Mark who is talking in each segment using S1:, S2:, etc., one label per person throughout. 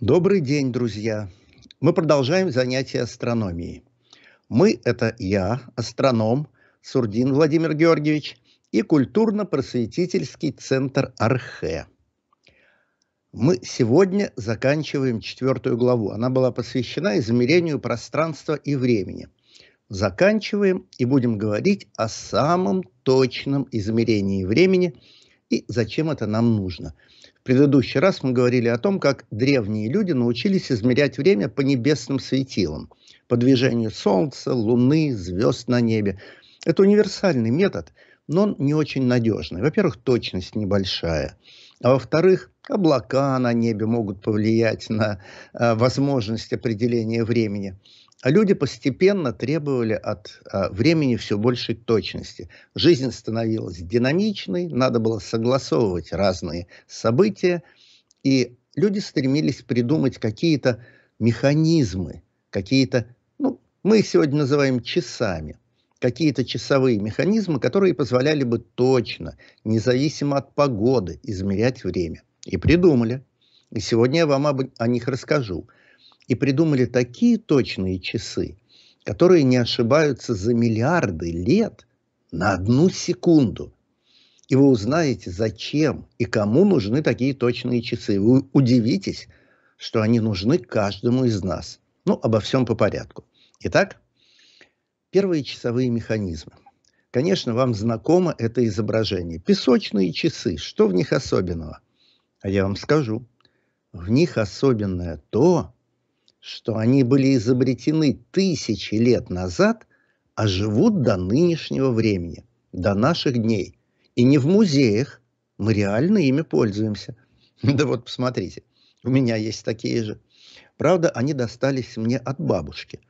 S1: Добрый день, друзья! Мы продолжаем занятия астрономией. Мы – это я, астроном Сурдин Владимир Георгиевич и культурно-просветительский центр «Архе». Мы сегодня заканчиваем четвертую главу. Она была посвящена измерению пространства и времени. Заканчиваем и будем говорить о самом точном измерении времени и зачем это нам нужно – предыдущий раз мы говорили о том, как древние люди научились измерять время по небесным светилам, по движению Солнца, Луны, звезд на небе. Это универсальный метод, но он не очень надежный. Во-первых, точность небольшая. А во-вторых, облака на небе могут повлиять на э, возможность определения времени. А люди постепенно требовали от а, времени все большей точности. Жизнь становилась динамичной, надо было согласовывать разные события, и люди стремились придумать какие-то механизмы, какие-то, ну, мы их сегодня называем часами, какие-то часовые механизмы, которые позволяли бы точно, независимо от погоды, измерять время. И придумали. И сегодня я вам об, о них расскажу и придумали такие точные часы, которые не ошибаются за миллиарды лет на одну секунду. И вы узнаете, зачем и кому нужны такие точные часы. Вы удивитесь, что они нужны каждому из нас. Ну, обо всем по порядку. Итак, первые часовые механизмы. Конечно, вам знакомо это изображение. Песочные часы. Что в них особенного? А я вам скажу. В них особенное то, что они были изобретены тысячи лет назад, а живут до нынешнего времени, до наших дней. И не в музеях, мы реально ими пользуемся. Да вот посмотрите, у меня есть такие же. Правда, они достались мне от бабушки,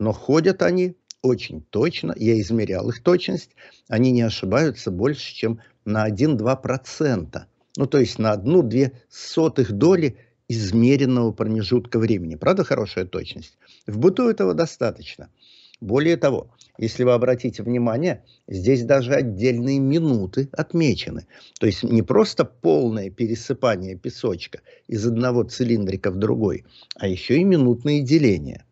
S1: но ходят они очень точно, я измерял их точность, они не ошибаются больше, чем на 1-2%. Ну, то есть на одну-две сотых доли измеренного промежутка времени. Правда, хорошая точность? В быту этого достаточно. Более того, если вы обратите внимание, здесь даже отдельные минуты отмечены. То есть не просто полное пересыпание песочка из одного цилиндрика в другой, а еще и минутные деления.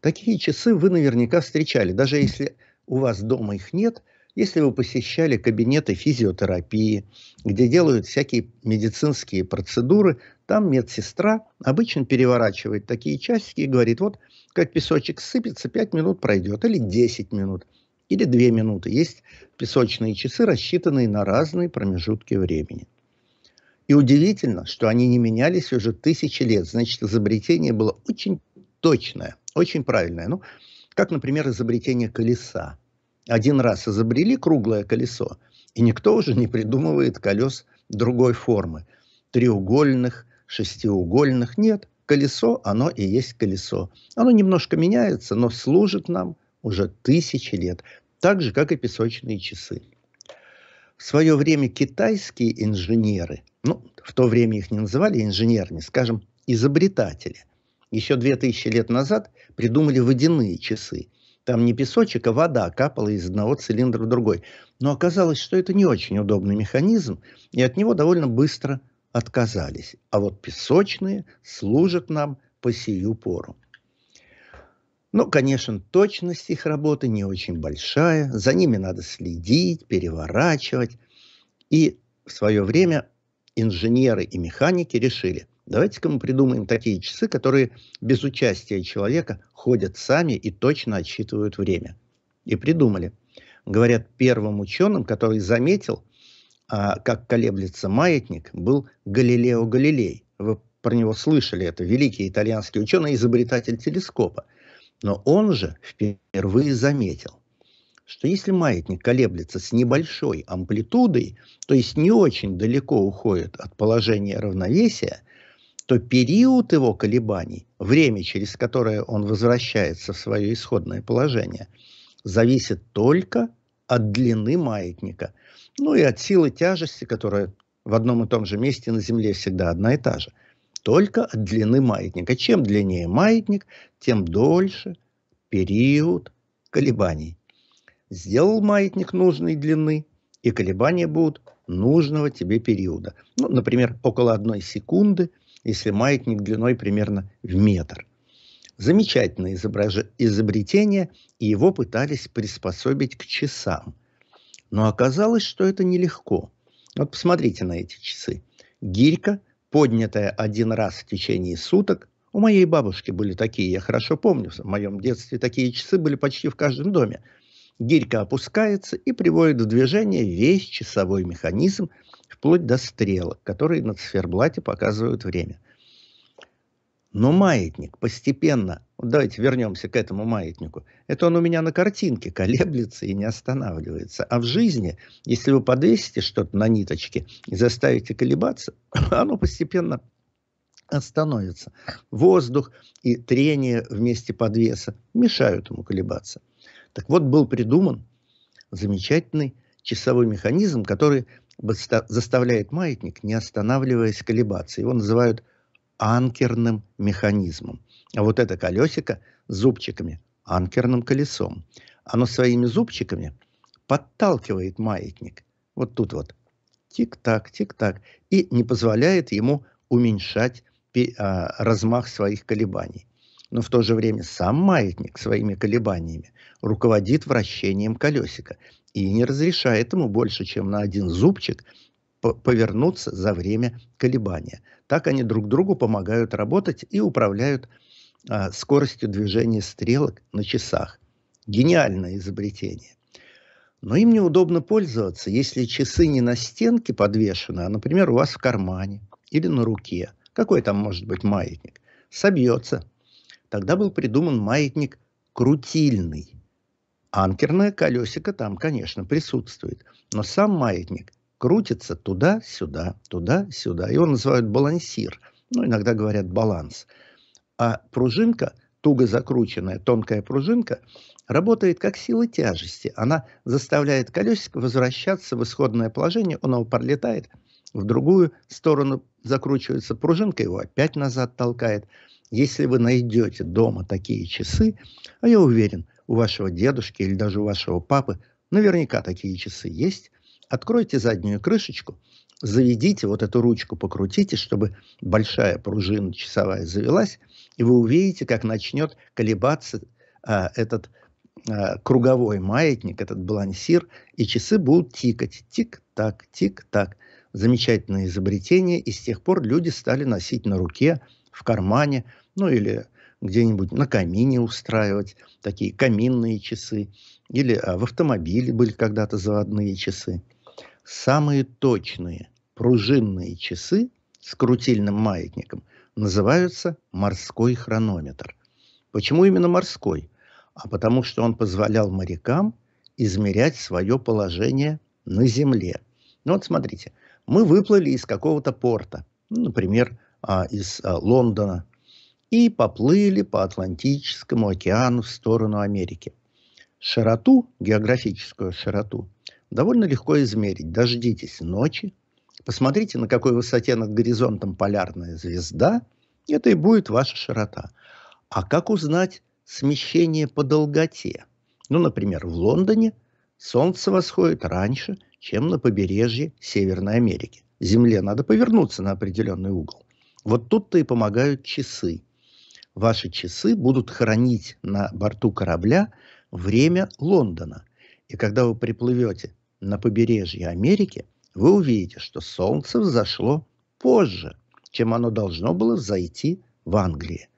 S1: Такие часы вы наверняка встречали. Даже если у вас дома их нет – если вы посещали кабинеты физиотерапии, где делают всякие медицинские процедуры, там медсестра обычно переворачивает такие часики и говорит, вот как песочек сыпется, 5 минут пройдет, или 10 минут, или 2 минуты. Есть песочные часы, рассчитанные на разные промежутки времени. И удивительно, что они не менялись уже тысячи лет. Значит, изобретение было очень точное, очень правильное. Ну, как, например, изобретение колеса – один раз изобрели круглое колесо, и никто уже не придумывает колес другой формы. Треугольных, шестиугольных нет. Колесо, оно и есть колесо. Оно немножко меняется, но служит нам уже тысячи лет. Так же, как и песочные часы. В свое время китайские инженеры, ну, в то время их не называли инженерами, скажем, изобретатели, еще две тысячи лет назад придумали водяные часы – там не песочек, а вода капала из одного цилиндра в другой. Но оказалось, что это не очень удобный механизм, и от него довольно быстро отказались. А вот песочные служат нам по сию пору. Но, ну, конечно, точность их работы не очень большая, за ними надо следить, переворачивать. И в свое время инженеры и механики решили, Давайте-ка мы придумаем такие часы, которые без участия человека ходят сами и точно отсчитывают время. И придумали. Говорят, первым ученым, который заметил, а, как колеблется маятник, был Галилео Галилей. Вы про него слышали, это великий итальянский ученый, изобретатель телескопа. Но он же впервые заметил, что если маятник колеблется с небольшой амплитудой, то есть не очень далеко уходит от положения равновесия – то период его колебаний, время, через которое он возвращается в свое исходное положение, зависит только от длины маятника, ну и от силы тяжести, которая в одном и том же месте на Земле всегда одна и та же, только от длины маятника. Чем длиннее маятник, тем дольше период колебаний. Сделал маятник нужной длины, и колебания будут нужного тебе периода. Ну, например, около одной секунды – если маятник длиной примерно в метр. Замечательное изображ... изобретение, и его пытались приспособить к часам. Но оказалось, что это нелегко. Вот посмотрите на эти часы. Гирька, поднятая один раз в течение суток, у моей бабушки были такие, я хорошо помню, в моем детстве такие часы были почти в каждом доме. Гирька опускается и приводит в движение весь часовой механизм, вплоть до стрелок, которые на циферблате показывают время. Но маятник постепенно, давайте вернемся к этому маятнику, это он у меня на картинке колеблется и не останавливается. А в жизни, если вы подвесите что-то на ниточке и заставите колебаться, оно постепенно остановится. Воздух и трение вместе подвеса мешают ему колебаться. Так вот, был придуман замечательный часовой механизм, который заставляет маятник, не останавливаясь, колебаться. Его называют анкерным механизмом. А вот это колесико с зубчиками, анкерным колесом, оно своими зубчиками подталкивает маятник. Вот тут вот. Тик-так, тик-так. И не позволяет ему уменьшать а, размах своих колебаний. Но в то же время сам маятник своими колебаниями руководит вращением колесика и не разрешает ему больше, чем на один зубчик повернуться за время колебания. Так они друг другу помогают работать и управляют а, скоростью движения стрелок на часах. Гениальное изобретение. Но им неудобно пользоваться, если часы не на стенке подвешены, а, например, у вас в кармане или на руке. Какой там может быть маятник? Собьется. Тогда был придуман маятник крутильный. Анкерное колесико там, конечно, присутствует, но сам маятник крутится туда-сюда, туда-сюда. Его называют балансир, ну, иногда говорят баланс. А пружинка, туго закрученная тонкая пружинка, работает как сила тяжести. Она заставляет колесико возвращаться в исходное положение, Он оно пролетает в другую сторону, закручивается пружинка, его опять назад толкает. Если вы найдете дома такие часы, а я уверен, у вашего дедушки или даже у вашего папы наверняка такие часы есть. Откройте заднюю крышечку, заведите вот эту ручку, покрутите, чтобы большая пружина часовая завелась, и вы увидите, как начнет колебаться а, этот а, круговой маятник, этот балансир, и часы будут тикать. Тик-так, тик-так. Замечательное изобретение, и с тех пор люди стали носить на руке, в кармане, ну или где-нибудь на камине устраивать такие каминные часы, или а, в автомобиле были когда-то заводные часы. Самые точные пружинные часы с крутильным маятником называются морской хронометр. Почему именно морской? А потому что он позволял морякам измерять свое положение на земле. Ну вот смотрите, мы выплыли из какого-то порта, ну, например, а, из а, Лондона и поплыли по Атлантическому океану в сторону Америки. Широту, географическую широту, довольно легко измерить. Дождитесь ночи, посмотрите, на какой высоте над горизонтом полярная звезда, это и будет ваша широта. А как узнать смещение по долготе? Ну, например, в Лондоне солнце восходит раньше, чем на побережье Северной Америки. Земле надо повернуться на определенный угол. Вот тут-то и помогают часы – ваши часы будут хранить на борту корабля время Лондона. И когда вы приплывете на побережье Америки, вы увидите, что солнце взошло позже, чем оно должно было зайти в Англии.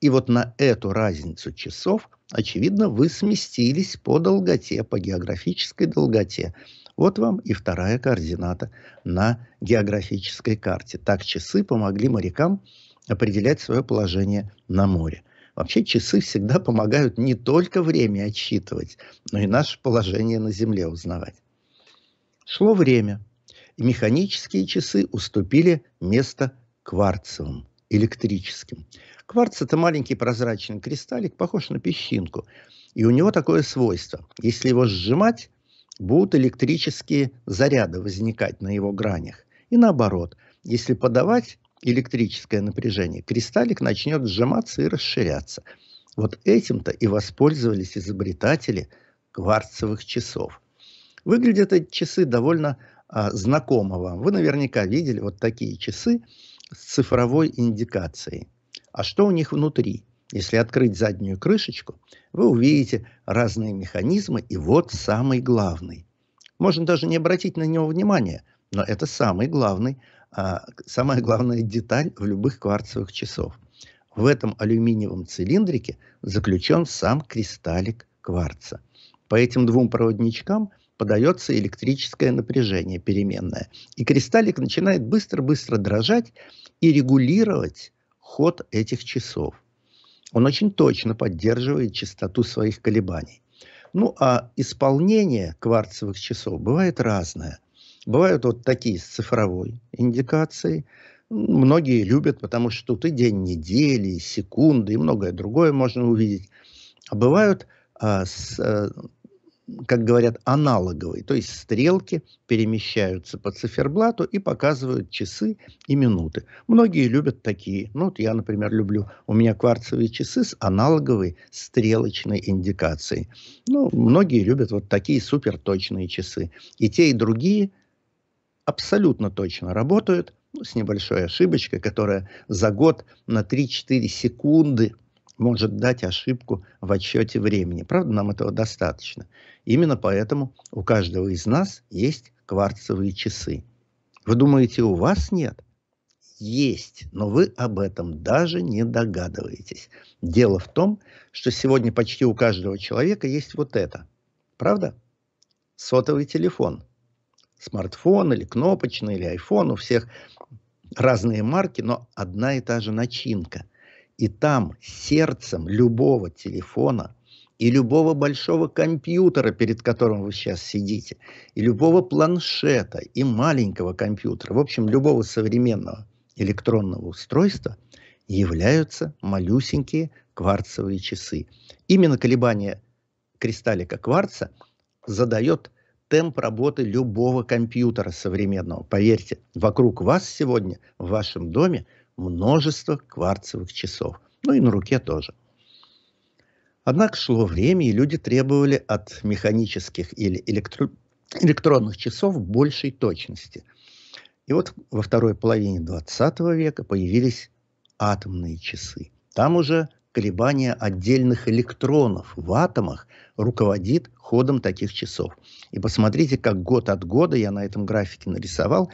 S1: И вот на эту разницу часов, очевидно, вы сместились по долготе, по географической долготе. Вот вам и вторая координата на географической карте. Так часы помогли морякам определять свое положение на море. Вообще часы всегда помогают не только время отсчитывать, но и наше положение на Земле узнавать. Шло время, и механические часы уступили место кварцевым, электрическим. Кварц – это маленький прозрачный кристаллик, похож на песчинку. И у него такое свойство. Если его сжимать, будут электрические заряды возникать на его гранях. И наоборот, если подавать, электрическое напряжение, кристаллик начнет сжиматься и расширяться. Вот этим-то и воспользовались изобретатели кварцевых часов. Выглядят эти часы довольно а, знакомо вам. Вы наверняка видели вот такие часы с цифровой индикацией. А что у них внутри? Если открыть заднюю крышечку, вы увидите разные механизмы, и вот самый главный. Можно даже не обратить на него внимания, но это самый главный – а, самая главная деталь в любых кварцевых часов. В этом алюминиевом цилиндрике заключен сам кристаллик кварца. По этим двум проводничкам подается электрическое напряжение переменное. И кристаллик начинает быстро-быстро дрожать и регулировать ход этих часов. Он очень точно поддерживает частоту своих колебаний. Ну а исполнение кварцевых часов бывает разное – Бывают вот такие с цифровой индикацией. Многие любят, потому что тут и день недели, и секунды, и многое другое можно увидеть. А бывают, а, с, а, как говорят, аналоговые, то есть стрелки перемещаются по циферблату и показывают часы и минуты. Многие любят такие. Ну, вот я, например, люблю. У меня кварцевые часы с аналоговой стрелочной индикацией. Ну, многие любят вот такие суперточные часы. И те, и другие – абсолютно точно работают, ну, с небольшой ошибочкой, которая за год на 3-4 секунды может дать ошибку в отсчете времени. Правда, нам этого достаточно. Именно поэтому у каждого из нас есть кварцевые часы. Вы думаете, у вас нет? Есть, но вы об этом даже не догадываетесь. Дело в том, что сегодня почти у каждого человека есть вот это. Правда? Сотовый телефон – смартфон или кнопочный, или iPhone, у всех разные марки, но одна и та же начинка. И там сердцем любого телефона и любого большого компьютера, перед которым вы сейчас сидите, и любого планшета, и маленького компьютера, в общем, любого современного электронного устройства являются малюсенькие кварцевые часы. Именно колебание кристаллика кварца задает темп работы любого компьютера современного. Поверьте, вокруг вас сегодня, в вашем доме, множество кварцевых часов. Ну и на руке тоже. Однако шло время, и люди требовали от механических или электро... электронных часов большей точности. И вот во второй половине 20 века появились атомные часы. Там уже колебания отдельных электронов в атомах руководит ходом таких часов. И посмотрите, как год от года, я на этом графике нарисовал,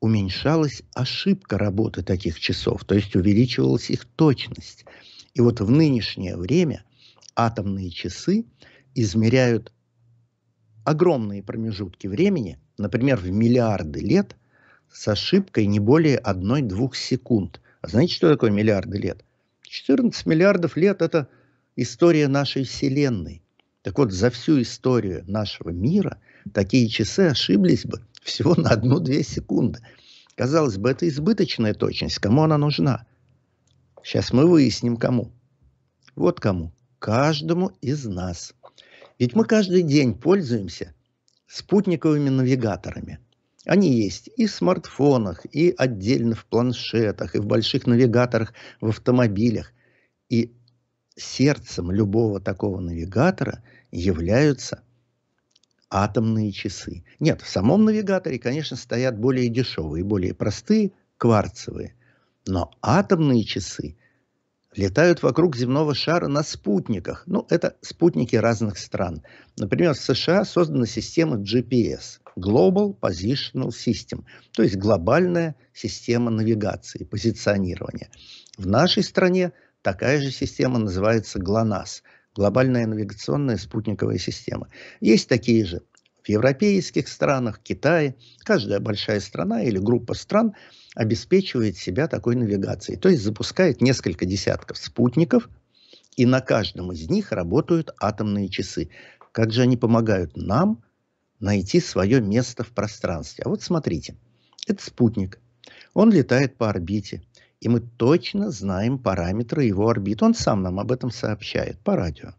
S1: уменьшалась ошибка работы таких часов, то есть увеличивалась их точность. И вот в нынешнее время атомные часы измеряют огромные промежутки времени, например, в миллиарды лет, с ошибкой не более 1-2 секунд. А знаете, что такое миллиарды лет? 14 миллиардов лет – это история нашей Вселенной. Так вот, за всю историю нашего мира такие часы ошиблись бы всего на одну-две секунды. Казалось бы, это избыточная точность. Кому она нужна? Сейчас мы выясним, кому. Вот кому. Каждому из нас. Ведь мы каждый день пользуемся спутниковыми навигаторами – они есть и в смартфонах, и отдельно в планшетах, и в больших навигаторах, в автомобилях. И сердцем любого такого навигатора являются атомные часы. Нет, в самом навигаторе, конечно, стоят более дешевые, более простые, кварцевые. Но атомные часы летают вокруг земного шара на спутниках. Ну, это спутники разных стран. Например, в США создана система GPS. Global Positional System, то есть глобальная система навигации, позиционирования. В нашей стране такая же система называется ГЛОНАСС, глобальная навигационная спутниковая система. Есть такие же в европейских странах, Китае. Каждая большая страна или группа стран обеспечивает себя такой навигацией, то есть запускает несколько десятков спутников, и на каждом из них работают атомные часы. Как же они помогают нам – найти свое место в пространстве. А вот смотрите, это спутник. Он летает по орбите, и мы точно знаем параметры его орбиты. Он сам нам об этом сообщает по радио.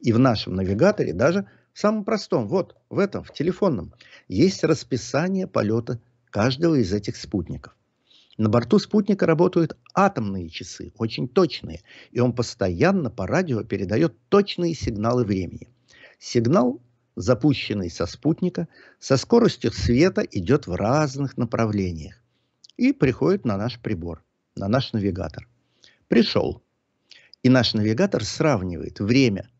S1: И в нашем навигаторе, даже в самом простом, вот в этом, в телефонном, есть расписание полета каждого из этих спутников. На борту спутника работают атомные часы, очень точные, и он постоянно по радио передает точные сигналы времени. Сигнал запущенный со спутника, со скоростью света идет в разных направлениях и приходит на наш прибор, на наш навигатор. Пришел. И наш навигатор сравнивает время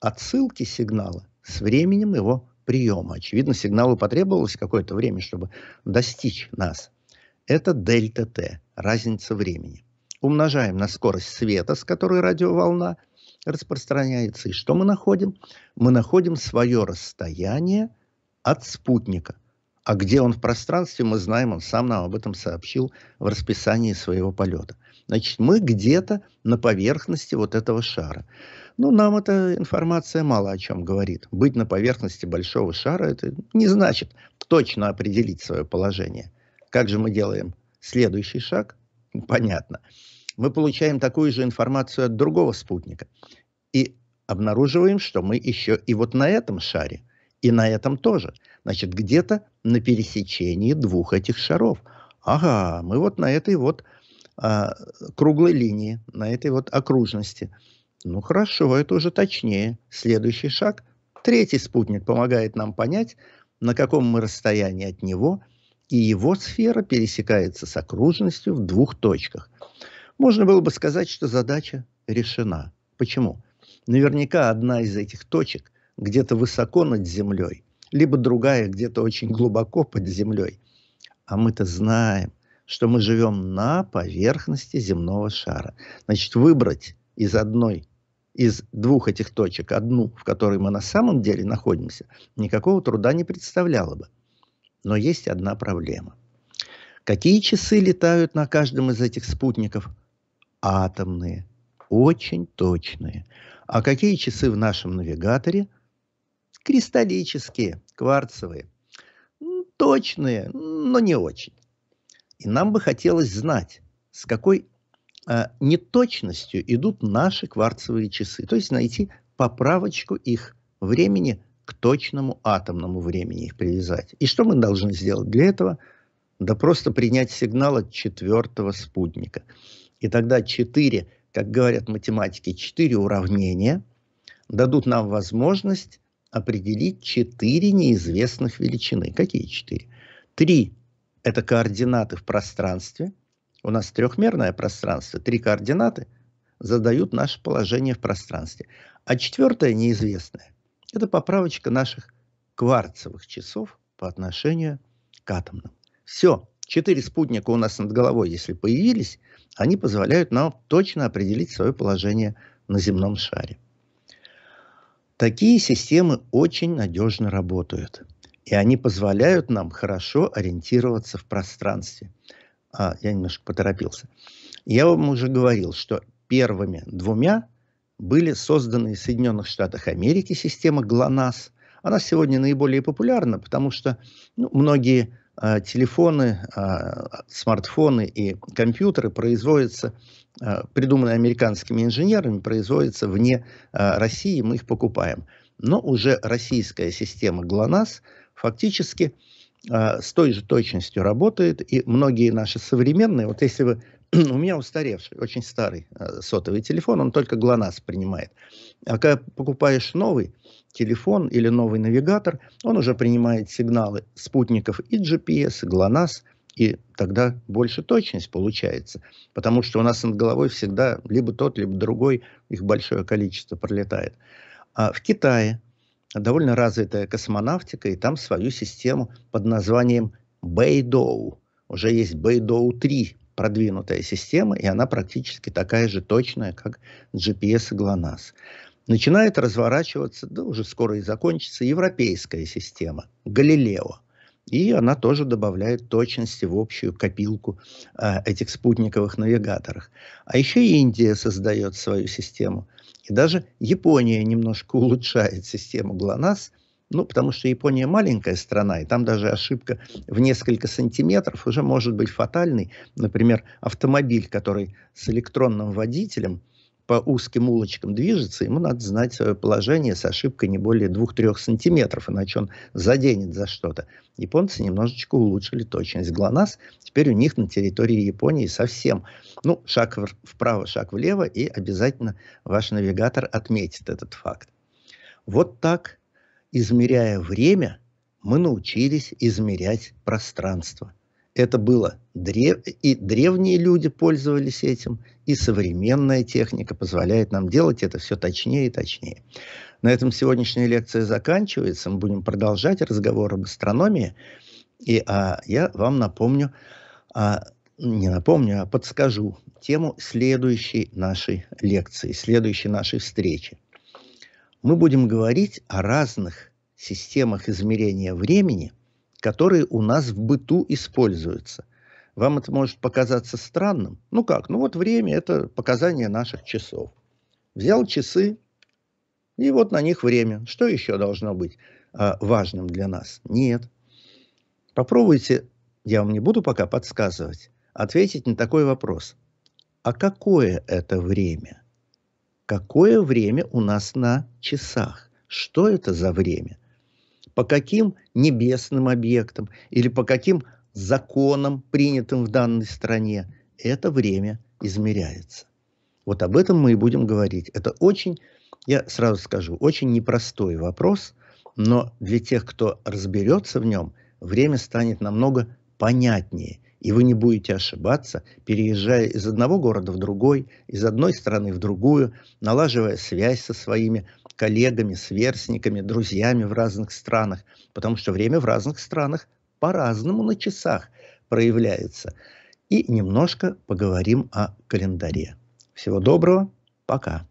S1: отсылки сигнала с временем его приема. Очевидно, сигналу потребовалось какое-то время, чтобы достичь нас. Это дельта Т, разница времени. Умножаем на скорость света, с которой радиоволна – распространяется. И что мы находим? Мы находим свое расстояние от спутника. А где он в пространстве, мы знаем, он сам нам об этом сообщил в расписании своего полета. Значит, мы где-то на поверхности вот этого шара. Ну, нам эта информация мало о чем говорит. Быть на поверхности большого шара, это не значит точно определить свое положение. Как же мы делаем следующий шаг? Понятно мы получаем такую же информацию от другого спутника. И обнаруживаем, что мы еще и вот на этом шаре, и на этом тоже. Значит, где-то на пересечении двух этих шаров. Ага, мы вот на этой вот а, круглой линии, на этой вот окружности. Ну хорошо, это уже точнее. Следующий шаг. Третий спутник помогает нам понять, на каком мы расстоянии от него, и его сфера пересекается с окружностью в двух точках. Можно было бы сказать, что задача решена. Почему? Наверняка одна из этих точек где-то высоко над землей, либо другая где-то очень глубоко под землей. А мы-то знаем, что мы живем на поверхности земного шара. Значит, выбрать из одной, из двух этих точек одну, в которой мы на самом деле находимся, никакого труда не представляло бы. Но есть одна проблема. Какие часы летают на каждом из этих спутников – атомные, очень точные. А какие часы в нашем навигаторе? Кристаллические, кварцевые. Точные, но не очень. И нам бы хотелось знать, с какой э, неточностью идут наши кварцевые часы. То есть найти поправочку их времени к точному атомному времени их привязать. И что мы должны сделать для этого? Да просто принять сигнал от четвертого спутника – и тогда четыре, как говорят математики, четыре уравнения дадут нам возможность определить четыре неизвестных величины. Какие четыре? Три – это координаты в пространстве. У нас трехмерное пространство. Три координаты задают наше положение в пространстве. А четвертое неизвестное – это поправочка наших кварцевых часов по отношению к атомным. Все, четыре спутника у нас над головой, если появились – они позволяют нам точно определить свое положение на земном шаре. Такие системы очень надежно работают, и они позволяют нам хорошо ориентироваться в пространстве. А, я немножко поторопился. Я вам уже говорил, что первыми двумя были созданы в Соединенных Штатах Америки система ГЛОНАСС. Она сегодня наиболее популярна, потому что ну, многие а, телефоны, а, смартфоны и компьютеры производятся, а, придуманные американскими инженерами, производятся вне России, мы их покупаем. Но уже российская система ГЛОНАСС фактически с той же точностью работает, и многие наши современные, вот если вы у меня устаревший, очень старый э, сотовый телефон, он только ГЛОНАСС принимает. А когда покупаешь новый телефон или новый навигатор, он уже принимает сигналы спутников и GPS, и ГЛОНАСС, и тогда больше точность получается, потому что у нас над головой всегда либо тот, либо другой, их большое количество пролетает. А в Китае довольно развитая космонавтика, и там свою систему под названием Бэйдоу. Уже есть Бэйдоу-3, продвинутая система, и она практически такая же точная, как GPS и GLONASS. Начинает разворачиваться, да уже скоро и закончится, европейская система, Галилео. И она тоже добавляет точности в общую копилку э, этих спутниковых навигаторов. А еще Индия создает свою систему. И даже Япония немножко улучшает систему ГЛОНАСС – ну, потому что Япония маленькая страна, и там даже ошибка в несколько сантиметров уже может быть фатальной. Например, автомобиль, который с электронным водителем по узким улочкам движется, ему надо знать свое положение с ошибкой не более 2-3 сантиметров, иначе он заденет за что-то. Японцы немножечко улучшили точность ГЛОНАСС. Теперь у них на территории Японии совсем. Ну, шаг вправо, шаг влево, и обязательно ваш навигатор отметит этот факт. Вот так измеряя время, мы научились измерять пространство. Это было древ... и древние люди пользовались этим, и современная техника позволяет нам делать это все точнее и точнее. На этом сегодняшняя лекция заканчивается. Мы будем продолжать разговор об астрономии. И а, я вам напомню, а, не напомню, а подскажу тему следующей нашей лекции, следующей нашей встречи мы будем говорить о разных системах измерения времени, которые у нас в быту используются. Вам это может показаться странным. Ну как? Ну вот время – это показание наших часов. Взял часы, и вот на них время. Что еще должно быть а, важным для нас? Нет. Попробуйте, я вам не буду пока подсказывать, ответить на такой вопрос. А какое это время? какое время у нас на часах, что это за время, по каким небесным объектам или по каким законам, принятым в данной стране, это время измеряется. Вот об этом мы и будем говорить. Это очень, я сразу скажу, очень непростой вопрос, но для тех, кто разберется в нем, время станет намного понятнее – и вы не будете ошибаться, переезжая из одного города в другой, из одной страны в другую, налаживая связь со своими коллегами, сверстниками, друзьями в разных странах, потому что время в разных странах по-разному на часах проявляется. И немножко поговорим о календаре. Всего доброго, пока.